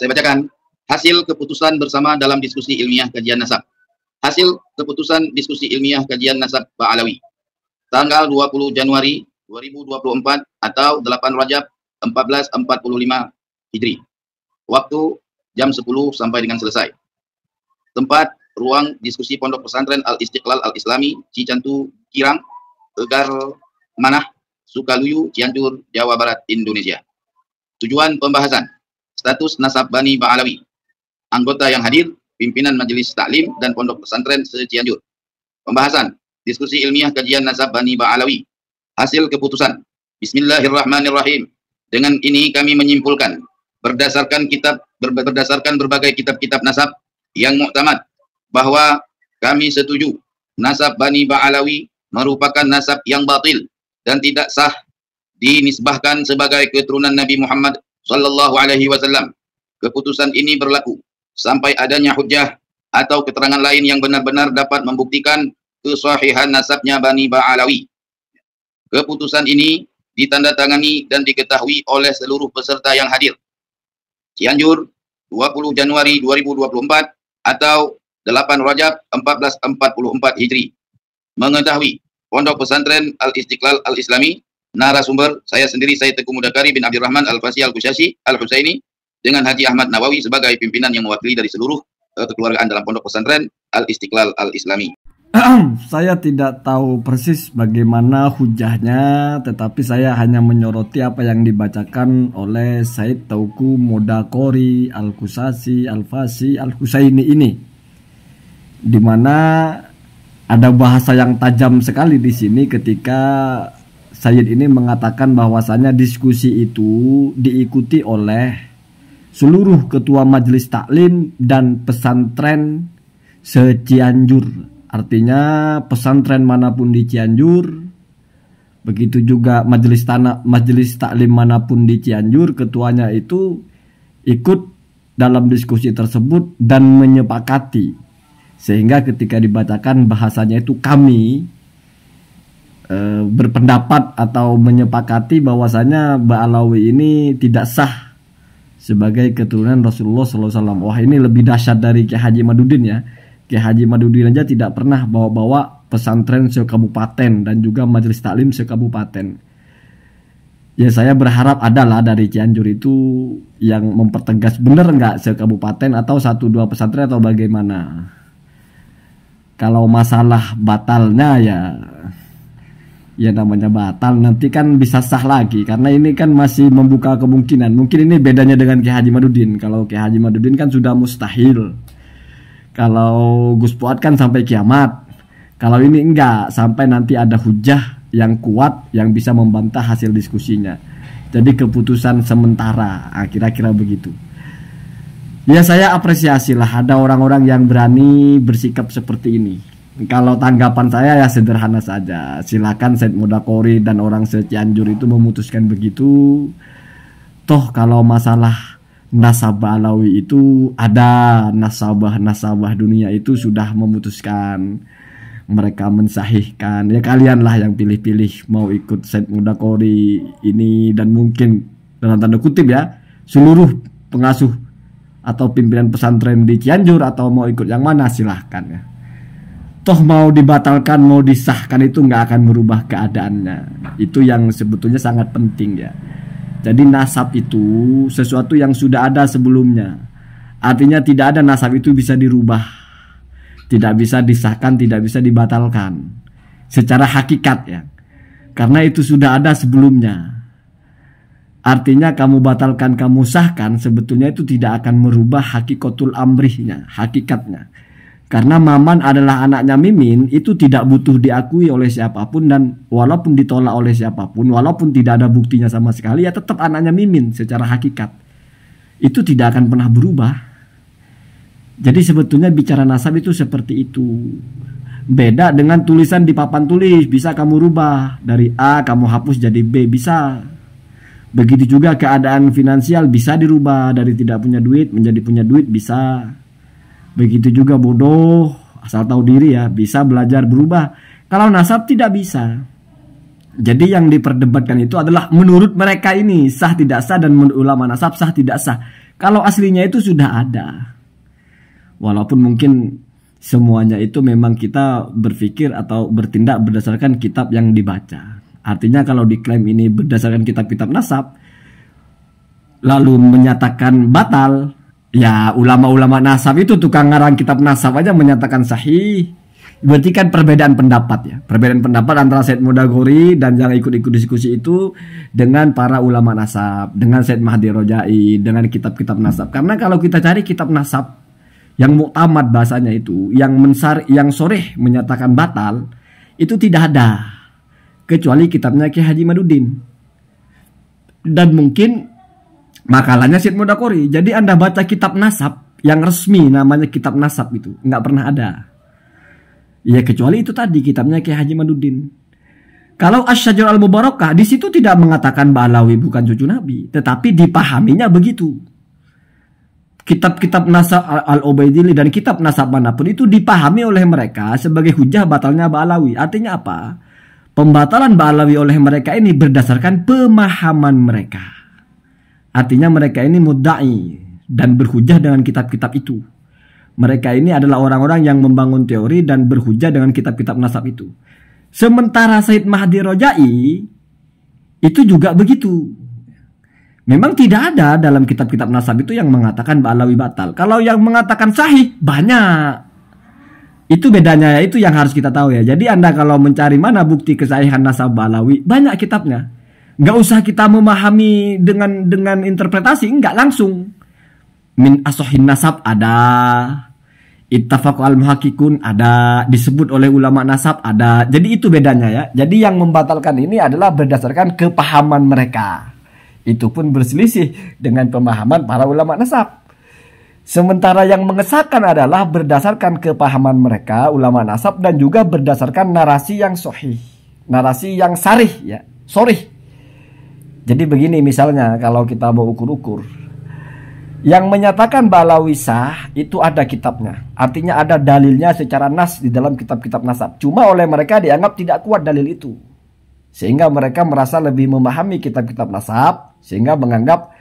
Saya bacakan hasil keputusan bersama dalam diskusi ilmiah kajian nasab. Hasil keputusan diskusi ilmiah kajian nasab Ba'alawi. Tanggal 20 Januari 2024 atau 8 Rajab 1445 Hijri. Waktu jam 10 sampai dengan selesai. Tempat ruang diskusi Pondok Pesantren Al-Istiqlal Al-Islami Cicantu Kirang, Tegar Manah, Sukaluyu, Cianjur, Jawa Barat, Indonesia. Tujuan pembahasan status nasab Bani Ba'alawi, anggota yang hadir, pimpinan majelis taklim dan pondok pesantren se-Cianjur. Pembahasan, diskusi ilmiah kajian nasab Bani Ba'alawi, hasil keputusan, Bismillahirrahmanirrahim. Dengan ini kami menyimpulkan, berdasarkan kitab ber, berdasarkan berbagai kitab-kitab nasab yang muktamad, bahwa kami setuju nasab Bani Ba'alawi merupakan nasab yang batil dan tidak sah dinisbahkan sebagai keturunan Nabi Muhammad Sallallahu Alaihi Wasallam. Keputusan ini berlaku sampai adanya hujjah atau keterangan lain yang benar-benar dapat membuktikan kesahihan nasabnya Bani Ba'alawi. Keputusan ini ditandatangani dan diketahui oleh seluruh peserta yang hadir. Cianjur, 20 Januari 2024 atau 8 Rajab 1444 Hijri. Mengetahui Pondok Pesantren Al-Istiqlal Al-Islami narasumber saya sendiri saya Teguh Mudakari bin Abdurrahman Al-Fasih Al-Kusyasi Al-Husaini dengan Haji Ahmad Nawawi sebagai pimpinan yang mewakili dari seluruh uh, kekeluargaan dalam pondok pesantren Al-Istiqlal Al-Islami. saya tidak tahu persis bagaimana hujahnya, tetapi saya hanya menyoroti apa yang dibacakan oleh Said Tauku Mudakori Al-Kusasi, Al-Fasi, Al-Husaini ini. Dimana ada bahasa yang tajam sekali di sini ketika Sayyid ini mengatakan bahwasannya diskusi itu diikuti oleh seluruh ketua majelis taklim dan pesantren se-Cianjur. Artinya pesantren manapun di Cianjur, begitu juga majelis tanah majelis taklim manapun di Cianjur, ketuanya itu ikut dalam diskusi tersebut dan menyepakati sehingga ketika dibacakan bahasanya itu kami Eh, berpendapat atau menyepakati bahwasanya Ba'alawi ini tidak sah sebagai keturunan Rasulullah Sallallahu Alaihi Wasallam Wah ini lebih dahsyat dari Kiai Haji Madudin ya. Kiai Haji Madudin aja tidak pernah bawa-bawa pesantren se Kabupaten dan juga majelis taklim se Kabupaten Ya saya berharap adalah dari Cianjur itu yang mempertegas benar nggak Kabupaten atau satu dua pesantren atau bagaimana. Kalau masalah batalnya ya ya namanya batal nanti kan bisa sah lagi karena ini kan masih membuka kemungkinan mungkin ini bedanya dengan Kiai Haji Madudin kalau Kiai Haji Madudin kan sudah mustahil kalau Gus Puat kan sampai kiamat kalau ini enggak sampai nanti ada hujah yang kuat yang bisa membantah hasil diskusinya jadi keputusan sementara ah, kira-kira begitu ya saya apresiasi lah ada orang-orang yang berani bersikap seperti ini kalau tanggapan saya ya sederhana saja. Silakan Said kori dan orang Cianjur itu memutuskan begitu. Toh kalau masalah nasabah Alawi itu ada nasabah-nasabah dunia itu sudah memutuskan mereka mensahihkan ya kalianlah yang pilih-pilih mau ikut Said kori ini dan mungkin dalam tanda kutip ya seluruh pengasuh atau pimpinan pesantren di Cianjur atau mau ikut yang mana silahkan ya toh mau dibatalkan mau disahkan itu nggak akan merubah keadaannya itu yang sebetulnya sangat penting ya jadi nasab itu sesuatu yang sudah ada sebelumnya artinya tidak ada nasab itu bisa dirubah tidak bisa disahkan tidak bisa dibatalkan secara hakikat ya karena itu sudah ada sebelumnya artinya kamu batalkan kamu sahkan sebetulnya itu tidak akan merubah hakikatul amrihnya hakikatnya karena Maman adalah anaknya Mimin, itu tidak butuh diakui oleh siapapun dan walaupun ditolak oleh siapapun, walaupun tidak ada buktinya sama sekali, ya tetap anaknya Mimin secara hakikat. Itu tidak akan pernah berubah. Jadi sebetulnya bicara nasab itu seperti itu. Beda dengan tulisan di papan tulis, bisa kamu rubah dari A kamu hapus jadi B, bisa. Begitu juga keadaan finansial bisa dirubah dari tidak punya duit menjadi punya duit bisa Begitu juga bodoh, asal tahu diri ya, bisa belajar berubah. Kalau nasab tidak bisa. Jadi yang diperdebatkan itu adalah menurut mereka ini sah tidak sah dan menurut ulama nasab sah tidak sah. Kalau aslinya itu sudah ada. Walaupun mungkin semuanya itu memang kita berpikir atau bertindak berdasarkan kitab yang dibaca. Artinya kalau diklaim ini berdasarkan kitab-kitab nasab lalu menyatakan batal Ya ulama-ulama nasab itu tukang ngarang kitab nasab aja menyatakan sahih. Berarti kan perbedaan pendapat ya. Perbedaan pendapat antara Said Mudagori dan yang ikut-ikut diskusi itu dengan para ulama nasab, dengan Said Mahdi Rojai, dengan kitab-kitab nasab. Karena kalau kita cari kitab nasab yang muktamad bahasanya itu, yang mensar yang soreh menyatakan batal itu tidak ada kecuali kitabnya Ki Haji Madudin. Dan mungkin makalahnya Syed Mudakori. Jadi Anda baca kitab nasab yang resmi namanya kitab nasab itu nggak pernah ada. Ya kecuali itu tadi kitabnya Kiai Haji Maduddin. Kalau Asyajur As al-Mubarakah di situ tidak mengatakan Balawi bukan cucu Nabi, tetapi dipahaminya begitu. Kitab-kitab nasab al-Ubaidili dan kitab nasab manapun itu dipahami oleh mereka sebagai hujah batalnya Balawi. Artinya apa? Pembatalan Balawi oleh mereka ini berdasarkan pemahaman mereka. Artinya mereka ini mudai dan berhujah dengan kitab-kitab itu. Mereka ini adalah orang-orang yang membangun teori dan berhujah dengan kitab-kitab nasab itu. Sementara Said Mahdi Rojai itu juga begitu. Memang tidak ada dalam kitab-kitab nasab itu yang mengatakan balawi batal. Kalau yang mengatakan sahih banyak. Itu bedanya itu yang harus kita tahu ya. Jadi Anda kalau mencari mana bukti kesahihan nasab balawi banyak kitabnya nggak usah kita memahami dengan dengan interpretasi nggak langsung min asohin nasab ada ittafaqu al muhakikun ada disebut oleh ulama nasab ada jadi itu bedanya ya jadi yang membatalkan ini adalah berdasarkan kepahaman mereka itu pun berselisih dengan pemahaman para ulama nasab Sementara yang mengesahkan adalah berdasarkan kepahaman mereka ulama nasab dan juga berdasarkan narasi yang sohih, narasi yang sarih ya, sorih jadi begini misalnya kalau kita mau ukur-ukur yang menyatakan balawisah itu ada kitabnya. Artinya ada dalilnya secara nas di dalam kitab-kitab nasab. Cuma oleh mereka dianggap tidak kuat dalil itu. Sehingga mereka merasa lebih memahami kitab-kitab nasab sehingga menganggap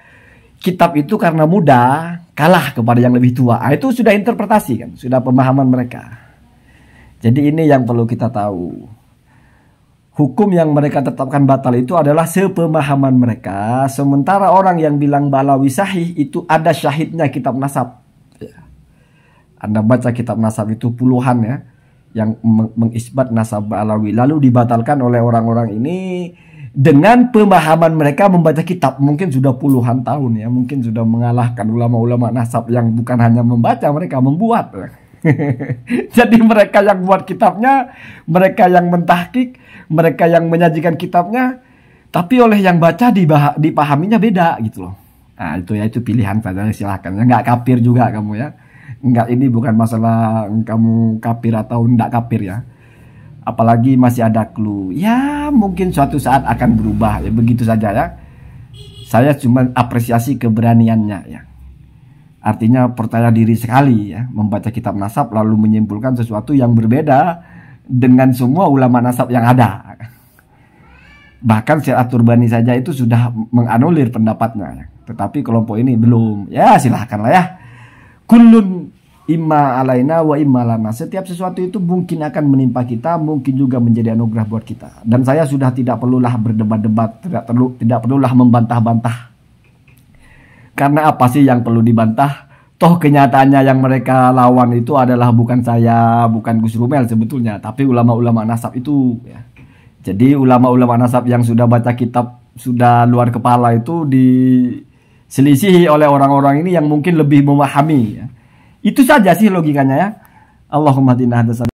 kitab itu karena muda kalah kepada yang lebih tua. Nah, itu sudah interpretasi kan, sudah pemahaman mereka. Jadi ini yang perlu kita tahu hukum yang mereka tetapkan batal itu adalah sepemahaman mereka. Sementara orang yang bilang balawi sahih itu ada syahidnya kitab nasab. Ya. Anda baca kitab nasab itu puluhan ya yang mengisbat nasab balawi lalu dibatalkan oleh orang-orang ini dengan pemahaman mereka membaca kitab mungkin sudah puluhan tahun ya mungkin sudah mengalahkan ulama-ulama nasab yang bukan hanya membaca mereka membuat Jadi mereka yang buat kitabnya, mereka yang mentahkik, mereka yang menyajikan kitabnya, tapi oleh yang baca dipahaminya beda gitu loh. Nah itu ya itu pilihan saja silahkan. Enggak ya, kapir juga kamu ya. Enggak ini bukan masalah kamu kapir atau enggak kapir ya. Apalagi masih ada clue. Ya mungkin suatu saat akan berubah ya begitu saja ya. Saya cuma apresiasi keberaniannya ya. Artinya percaya diri sekali ya, membaca kitab nasab lalu menyimpulkan sesuatu yang berbeda dengan semua ulama nasab yang ada. Bahkan Syekh Turbani saja itu sudah menganulir pendapatnya. Tetapi kelompok ini belum. Ya silahkan lah ya. kulun imma alaina wa imma lana. Setiap sesuatu itu mungkin akan menimpa kita, mungkin juga menjadi anugerah buat kita. Dan saya sudah tidak perlulah berdebat-debat, tidak perlu tidak perlulah membantah-bantah karena apa sih yang perlu dibantah? Toh kenyataannya yang mereka lawan itu adalah bukan saya, bukan Gus Rumel sebetulnya, tapi ulama-ulama nasab itu ya. Jadi ulama-ulama nasab yang sudah baca kitab sudah luar kepala itu diselisihi oleh orang-orang ini yang mungkin lebih memahami ya. Itu saja sih logikanya ya. Allahumma tinah